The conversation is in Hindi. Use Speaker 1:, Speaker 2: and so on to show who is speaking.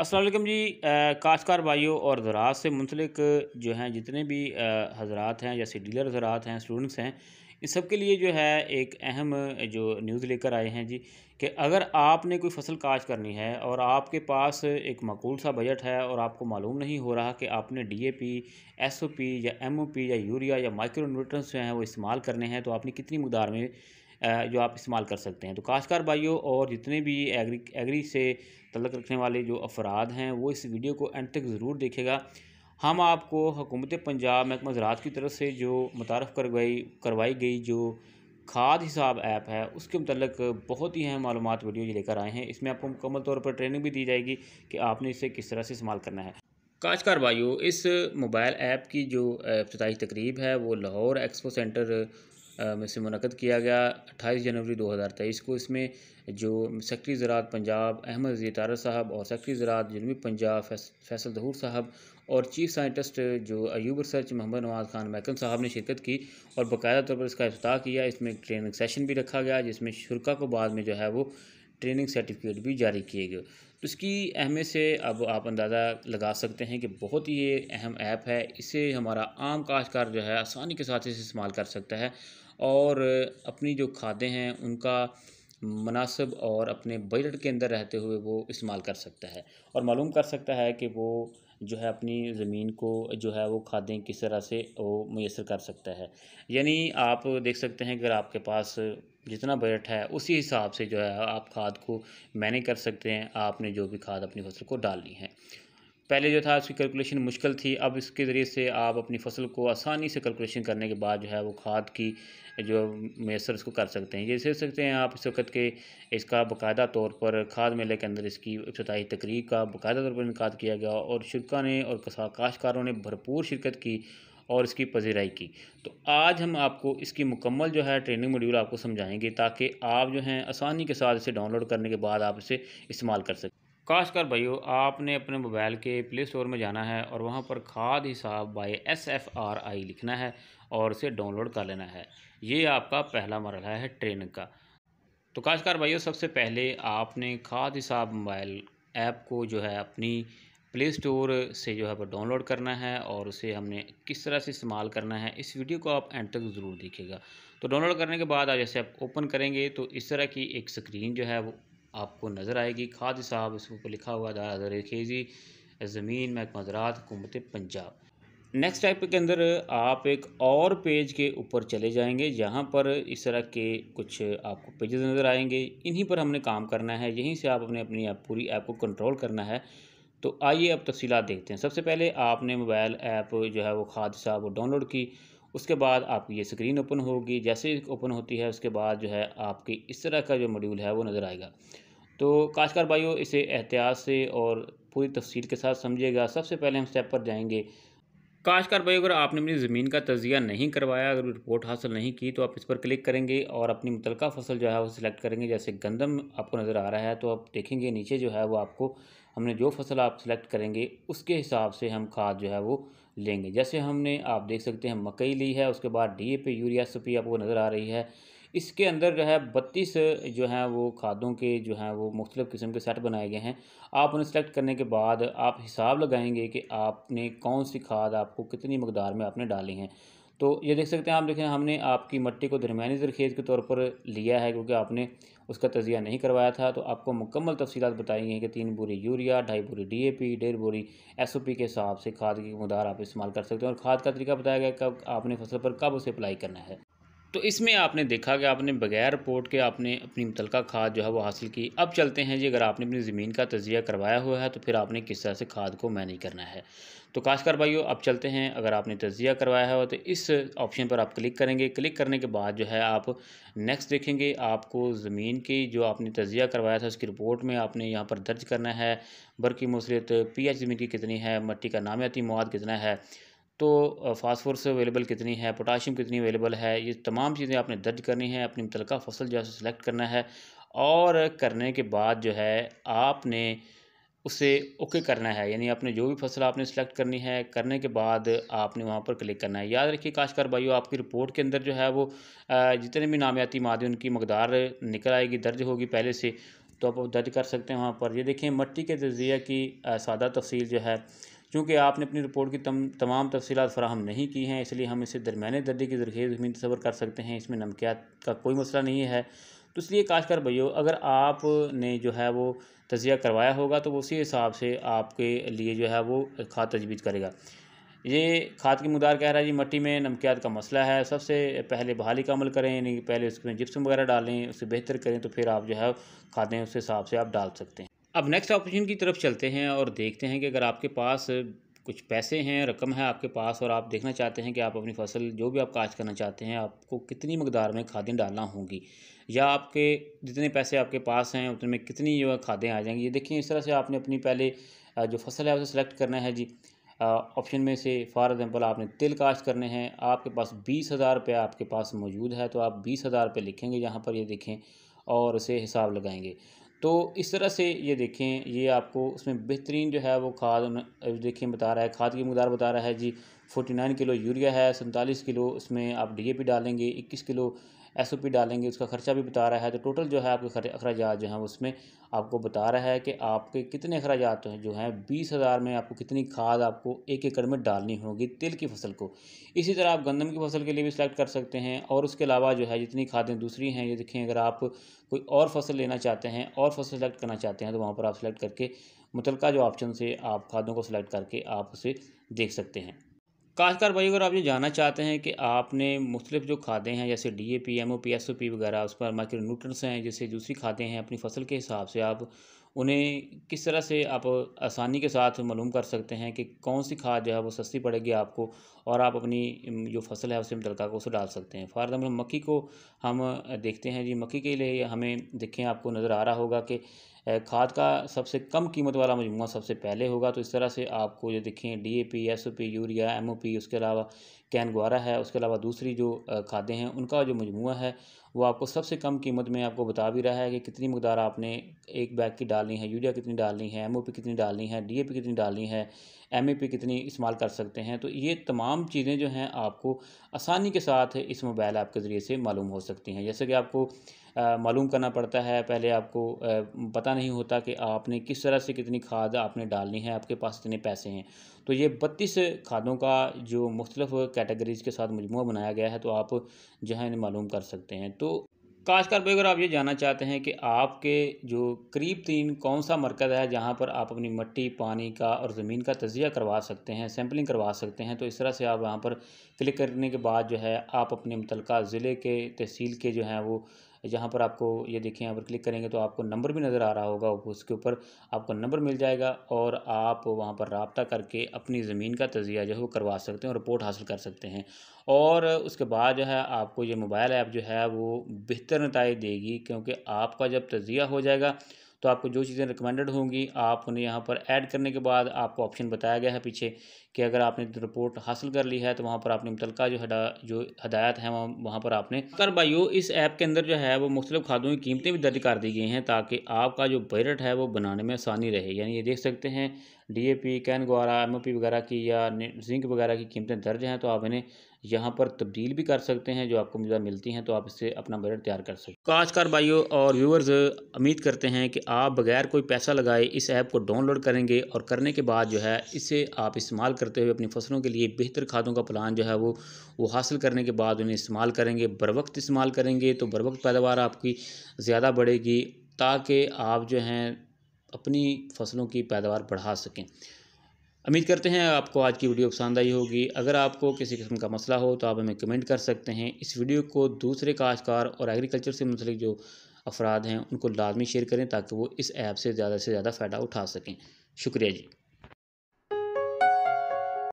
Speaker 1: असलम जी काश्तकार भाइयों और ज़रात से मुंसलिक जो हैं जितने भी हजरात हैं जैसे डीलर हजरात हैं स्टूडेंट्स हैं इस सब के लिए जो है एक अहम जो न्यूज़ लेकर आए हैं जी कि अगर आपने कोई फसल काश करनी है और आपके पास एक मकूल सा बजट है और आपको मालूम नहीं हो रहा कि आपने डीएपी, एसओपी या एमओपी या यूरिया या माइक्रो न्यूट्रंस जो हैं वो इस्तेमाल करने हैं तो आपने कितनी मकदार में जो आप इस्तेमाल कर सकते हैं तो काशकार भाइयों और जितने भी एग्री एग्री से तलक रखने वाले जो अफराद हैं वो इस वीडियो को एंड तक ज़रूर देखेगा हम आपको हुकूमत पंजाब महकमा ज़रात की तरफ से जो मुतारफ़ करवाई करवाई गई जो खाद हिसाब ऐप है उसके मतलब बहुत ही अहम मालूम वीडियो ये लेकर आए हैं इसमें आपको मुकम्मल तौर पर ट्रेनिंग भी दी जाएगी कि आपने इसे किस तरह से इस्तेमाल करना है काशकार भाइयों इस मोबाइल ऐप की जो अफ्ताही तकरीब है वो लाहौर एक्सपो सेंटर में से मनकद किया गया अट्ठाईस जनवरी 2023 को इसमें जो सेक्रटरी ज़रात पंजाब अहमद जी तारा साहब और सेक्रटरी ज़रात जनूबी पंजाब फैसल दहूर साहब और चीफ साइंटिस्ट जो अयूब रिसर्च मोहम्मद नवाज खान मैकन साहब ने शिरकत की और बाकायदा तौर पर इसका अफ्ताह किया इसमें ट्रेनिंग सेशन भी रखा गया जिसमें शुरा को बाद में जो है वो ट्रेनिंग सर्टिफिकेट भी जारी किए गए तो इसकी अहमियत से अब आप अंदाज़ा लगा सकते हैं कि बहुत ही ये अहम ऐप है इसे हमारा आम काशकार जो है आसानी के साथ इसे इस्तेमाल कर सकता है और अपनी जो खादें हैं उनका मुनासिब और अपने बजट के अंदर रहते हुए वो इस्तेमाल कर सकता है और मालूम कर सकता है कि वो जो है अपनी ज़मीन को जो है वो खादें किस तरह से वो मैसर कर सकता है यानी आप देख सकते हैं अगर आपके पास जितना बजट है उसी हिसाब से जो है आप खाद को मैनेज कर सकते हैं आपने जो भी खाद अपनी फसल को डालनी है पहले जो था उसकी कैलकुलेशन मुश्किल थी अब इसके ज़रिए से आप अपनी फसल को आसानी से कैलकुलेशन करने के बाद जो है वो खाद की जो मैसर उसको कर सकते हैं जैसे सकते हैं आप इस वक्त के इसका बाकायदा तौर पर खाद मेले के अंदर इसकी इब्तदाई तकरीर का बाकायदा तौर पर इनका किया गया और शुरा ने और काश्तकारों ने भरपूर शिरकत की और इसकी पजीराई की तो आज हम आपको इसकी मुकम्मल जो है ट्रेनिंग मॉड्यूल आपको समझाएंगे ताकि आप जो हैं आसानी के साथ इसे डाउनलोड करने के बाद आप इसे इस्तेमाल कर सकें खासकर भाइयों आपने अपने मोबाइल के प्ले स्टोर में जाना है और वहाँ पर खाद हिसाब by S F R I लिखना है और उसे डाउनलोड कर लेना है ये आपका पहला मरला है ट्रेनिंग का तो खासकर भाइयों सबसे पहले आपने खाद हिसाब मोबाइल ऐप को जो है अपनी प्ले स्टोर से जो है वो डाउनलोड करना है और उसे हमने किस तरह से इस्तेमाल करना है इस वीडियो को आप एंड तक ज़रूर देखिएगा तो डाउनलोड करने के बाद जैसे आप ओपन करेंगे तो इस तरह की एक स्क्रीन जो है वो आपको नज़र आएगी खाद साहब इसके ऊपर लिखा हुआ दार हज़र खेजी ज़मीन महकमा ज़रात हुकूमत पंजाब नेक्स्ट टाइप के अंदर आप एक और पेज के ऊपर चले जाएंगे जहां पर इस तरह के कुछ आपको पेजेस नज़र आएंगे इन्हीं पर हमने काम करना है यहीं से आप अपने अपनी ऐप पूरी ऐप को कंट्रोल करना है तो आइए अब तफसी देखते हैं सबसे पहले आपने मोबाइल ऐप जो है वो खाद साहब वो डाउनलोड की उसके बाद आपकी ये स्क्रीन ओपन होगी जैसे ओपन होती है उसके बाद जो है आपकी इस तरह का जो मॉड्यूल है वो नज़र आएगा तो काशकार भाइयों इसे एहतियात से और पूरी तफसील के साथ समझिएगा सबसे पहले हम स्टेप पर जाएंगे काशकार भाई अगर आपने अपनी ज़मीन का तजिया नहीं करवाया अगर रिपोर्ट हासिल नहीं की तो आप इस पर क्लिक करेंगे और अपनी मुतलका फसल जो है वो सिलेक्ट करेंगे जैसे गंदम आपको नज़र आ रहा है तो आप देखेंगे नीचे जो है वो आपको हमने जो फसल आप सिलेक्ट करेंगे उसके हिसाब से हम खाद जो है वो लेंगे जैसे हमने आप देख सकते हैं मकई ली है उसके बाद डी ए यूरिया सपी आपको नज़र आ रही है इसके अंदर जो है बत्तीस जो है वो खादों के जो है वो मुख्तलिफ़ किस्म के सेट बनाए गए हैं आप उन्हें सेलेक्ट करने के बाद आप हिसाब लगाएंगे कि आपने कौन सी खाद आपको कितनी मकदार में आपने डाली हैं तो ये देख सकते हैं आप देखें हमने आपकी मट्टी को दरमियानी जरखेज़ के तौर पर लिया है क्योंकि आपने उसका तजिया नहीं करवाया था तो आपको मुकम्मल तफसी बताई गई हैं कि तीन बोरी यूरिया ढाई बोरी डी ए पी डेढ़ बोरी एस ओ पी के हिसाब से खाद की मकदार आप इस्तेमाल कर सकते हैं और खाद का तरीका बताया गया कब आपने फसल पर कब उसे अप्लाई करना है तो इसमें आपने देखा कि आपने बगैर रिपोर्ट के आपने अपनी मुतलका खाद जो है वो हासिल की अब चलते हैं जी अगर आपने अपनी ज़मीन का तजिया करवाया हुआ है तो फिर आपने किस तरह से खाद को मैनेज करना है तो काशकर भाइयों अब चलते हैं अगर आपने तजिया करवाया हो तो इस ऑप्शन पर आप क्लिक करेंगे क्लिक करने के बाद जो है आप नेक्स्ट देखेंगे आपको ज़मीन की जो आपने तजिया करवाया था उसकी रिपोर्ट में आपने यहाँ पर दर्ज करना है बर्की मौसलियत पी एच ज़मीन की कितनी है मट्टी का नामियाती मवाद कितना है तो फास्फोरस अवेलेबल कितनी है पोटाशियम कितनी अवेलेबल है ये तमाम चीज़ें आपने दर्ज करनी है अपनी मुतलका फसल जो है सिलेक्ट करना है और करने के बाद जो है आपने उसे ओके करना है यानी आपने जो भी फसल आपने सेलेक्ट करनी है करने के बाद आपने वहाँ पर क्लिक करना है याद रखिए काशकार भाइयों आपकी रिपोर्ट के अंदर जो है वो जितने भी नामियाती मादे उनकी मकदार निकल आएगी दर्ज होगी पहले से तो आप दर्ज कर सकते हैं वहाँ पर ये देखिए मट्टी के तजिया की सादा तफसील जो है चूँकि आपने अपनी रिपोर्ट की तम, तमाम तफसी फराहम नहीं की हैं इसलिए हम इसे दरमियाने दर्जे की जरखेज़ ज़मीन तस्वर कर सकते हैं इसमें नमकियात का कोई मसला नहीं है तो इसलिए काशकर भैया अगर आपने जो है वो तजिया करवाया होगा तो उसी हिसाब से आपके लिए जो है वो खाद तजवीज़ करेगा ये खाद की मुदार कह रहा है जी मट्टी में नमकियात का मसला है सबसे पहले बहाली का अमल करें यानी पहले उसमें जिप्सम वगैरह डालें उसे बेहतर करें तो फिर आप जो है खादें उस हिसाब से आप डाल सकते हैं अब नेक्स्ट ऑप्शन की तरफ चलते हैं और देखते हैं कि अगर आपके पास कुछ पैसे हैं रकम है आपके पास और आप देखना चाहते हैं कि आप अपनी फसल जो भी आप काज करना चाहते हैं आपको कितनी मकदार में खादें डालना होंगी या आपके जितने पैसे आपके पास हैं उतने में कितनी जो है खादें आ जाएंगी ये देखिए इस तरह से आपने अपनी पहले जो फसल है उसे सेलेक्ट करना है जी ऑप्शन में से फॉर एग्ज़ाम्पल आपने तिल काश्त करने हैं आपके पास बीस हज़ार रुपये आपके पास मौजूद है तो आप बीस हज़ार रुपये लिखेंगे यहाँ पर ये देखें और उसे हिसाब लगाएंगे तो इस तरह से ये देखें ये आपको उसमें बेहतरीन जो है वो खाद देखें बता रहा है खाद की मकदार बता रहा है जी फोर्टी नाइन किलो यूरिया है सैंतालीस किलो उसमें आप डी ए पी डालेंगे इक्कीस किलो एस ओ पी डालेंगे उसका खर्चा भी बता रहा है तो टोटल जो है आपके अखराज जो हैं उसमें आपको बता रहा है कि आपके कितने अखराज तो हैं जो हैं बीस हज़ार में आपको कितनी खाद आपको एक एकड़ में डालनी होगी तिल की फसल को इसी तरह आप गंदम की फसल के लिए भी सिलेक्ट कर सकते हैं और उसके अलावा जो है जितनी खादें दूसरी हैं ये देखें अगर आप कोई और फसल लेना चाहते हैं और फसल सेलेक्ट करना चाहते हैं तो वहाँ पर आप सेलेक्ट करके मुतलका जो ऑप्शन से आप खादों को सिलेक्ट करके आप उसे देख सकते हैं काश्तकार भाई अगर आप ये जानना चाहते हैं कि आपने मुख्तलिफ जो खादें हैं जैसे D A P M O P S O P वगैरह उस पर माइक्रो न्यूट्रंस हैं जैसे दूसरी खादें हैं अपनी फसल के हिसाब से आप उन्हें किस तरह से आप आसानी के साथ मालूम कर सकते हैं कि कौन सी खाद जो है वो सस्ती पड़ेगी आपको और आप अपनी जो फसल है उसे तड़का को उसे डाल सकते हैं फॉर एग्ज़ाम्पल मक्की को हम देखते हैं जी मक्की के लिए हमें देखें आपको नज़र आ रहा होगा कि खाद का सबसे कम कीमत वाला मजमू सबसे पहले होगा तो इस तरह से आपको जो देखें D A P S O P urea M O P उसके अलावा कैन ग्वारा है उसके अलावा दूसरी जो खादें हैं उनका जो मजमू है वो आपको सबसे कम कीमत में आपको बता भी रहा है कि कितनी मकदार आपने एक बैग की डालनी है यूरिया कितनी डालनी है पी कितनी डालनी है पी कितनी डालनी है पी कितनी इस्तेमाल कर सकते हैं तो ये तमाम चीज़ें जो हैं आपको आसानी के साथ इस मोबाइल ऐप के ज़रिए से मालूम हो सकती हैं जैसे कि आपको मालूम करना पड़ता है पहले आपको पता नहीं होता कि आपने किस तरह से कितनी खाद आपने डालनी है आपके पास कितने पैसे हैं तो ये बत्तीस खादों का जो मुख्तलिफ़ कैटेगरीज़ के साथ मजमू बनाया गया है तो आप जो है इन्हें मालूम कर सकते हैं तो काशकार भाई अगर आप ये जानना चाहते हैं कि आपके जो करीब तीन कौन सा मरकज़ है जहाँ पर आप अपनी मट्टी पानी का और ज़मीन का तजिया करवा सकते हैं सैम्पलिंग करवा सकते हैं तो इस तरह से आप वहाँ पर क्लिक करने के बाद जो है आप अपने मुतल ज़िले के तहसील के जो हैं वो जहाँ पर आपको ये देखें यहाँ पर क्लिक करेंगे तो आपको नंबर भी नज़र आ रहा होगा उसके ऊपर आपको नंबर मिल जाएगा और आप वहाँ पर रबता करके अपनी ज़मीन का तजिया जो है वो करवा सकते हैं और रिपोर्ट हासिल कर सकते हैं और उसके बाद जो है आपको ये मोबाइल ऐप जो है वो बेहतर नतज देगी क्योंकि आपका जब तजिया हो जाएगा तो आपको जो चीज़ें रिकमेंडेड होंगी आप उन्हें यहाँ पर ऐड करने के बाद आपको ऑप्शन बताया गया है पीछे कि अगर आपने रिपोर्ट हासिल कर ली है तो वहाँ पर आपने मुतलका जो हदा जो हदायत है वहाँ वहाँ पर आपने कर बायो इस ऐप के अंदर जो है वो मुख्तलिफ खादों की कीमतें भी दर्ज कर दी गई हैं ताकि आपका जो बजट है वो बनाने में आसानी रहे यानी ये देख सकते हैं डी ए पी कैन गवारा एम ओ पी वगैरह की या जिंक वगैरह की कीमतें दर्ज हैं तो आप इन्हें यहाँ पर तब्दील भी कर सकते हैं जो आपको मज़ा मिलती हैं तो आप इससे अपना बजट तैयार कर सकते हैं काशकार तो भाइयों और व्यूवर्स उम्मीद करते हैं कि आप बगैर कोई पैसा लगाए इस ऐप को डाउनलोड करेंगे और करने के बाद जो है इसे आप इस्तेमाल करते हुए अपनी फसलों के लिए बेहतर खादों का प्लान जो है वो वो हासिल करने के बाद उन्हें इस्तेमाल करेंगे बर वक्त इस्तेमाल करेंगे तो बर वक्त पैदावार आपकी ज़्यादा बढ़ेगी ताकि आप जो हैं अपनी फसलों की पैदावार बढ़ा सकें उम्मीद करते हैं आपको आज की वीडियो पसंद आई होगी अगर आपको किसी किस्म का मसला हो तो आप हमें कमेंट कर सकते हैं इस वीडियो को दूसरे काशकार और एग्रीकल्चर से मुंसलिक जो अफराद हैं उनको लाजमी शेयर करें ताकि वो इस ऐप से ज़्यादा से ज़्यादा फ़ायदा उठा सकें शुक्रिया जी